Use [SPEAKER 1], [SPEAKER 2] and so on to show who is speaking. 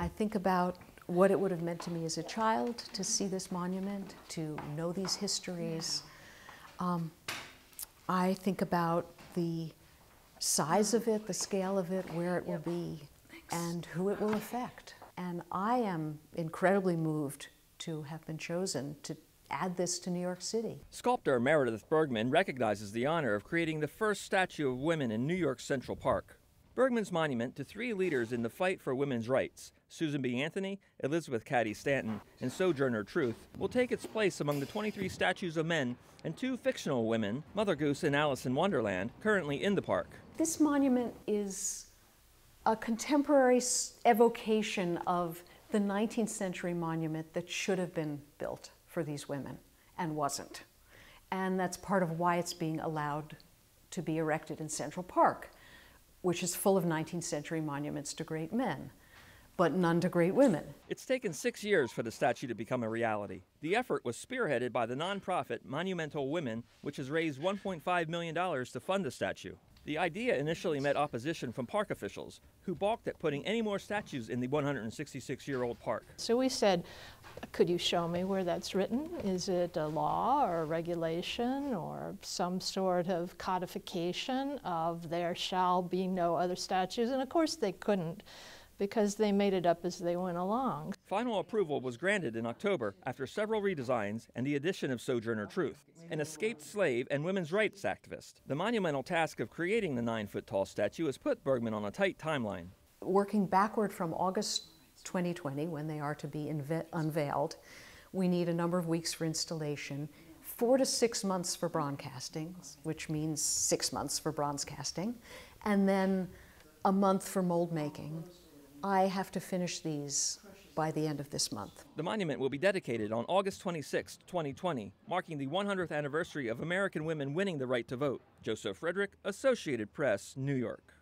[SPEAKER 1] I think about what it would have meant to me as a child to see this monument, to know these histories. Um, I think about the size of it, the scale of it, where it will be, and who it will affect. And I am incredibly moved to have been chosen to add this to New York City.
[SPEAKER 2] Sculptor Meredith Bergman recognizes the honor of creating the first statue of women in New York Central Park. Bergman's monument to three leaders in the fight for women's rights, Susan B. Anthony, Elizabeth Cady Stanton, and Sojourner Truth, will take its place among the 23 statues of men and two fictional women, Mother Goose and Alice in Wonderland, currently in the park.
[SPEAKER 1] This monument is a contemporary evocation of the 19th century monument that should have been built for these women and wasn't. And that's part of why it's being allowed to be erected in Central Park which is full of 19th century monuments to great men, but none to great women.
[SPEAKER 2] It's taken six years for the statue to become a reality. The effort was spearheaded by the nonprofit Monumental Women, which has raised $1.5 million to fund the statue. The idea initially met opposition from park officials, who balked at putting any more statues in the 166 year old park. So we
[SPEAKER 3] said, could you show me where that's written? Is it a law or a regulation or some sort of codification of there shall be no other statues? And of course, they couldn't because they made it up as they went along.
[SPEAKER 2] Final approval was granted in October after several redesigns and the addition of Sojourner Truth, an escaped slave and women's rights activist. The monumental task of creating the nine foot tall statue has put Bergman on a tight timeline.
[SPEAKER 1] Working backward from August 2020, when they are to be unveiled, we need a number of weeks for installation. Four to six months for bronze castings, which means six months for bronze casting, and then a month for mold making, I have to finish these by the end of this
[SPEAKER 2] month. The monument will be dedicated on August 26, 2020, marking the 100th anniversary of American women winning the right to vote. Joseph Frederick, Associated Press, New York.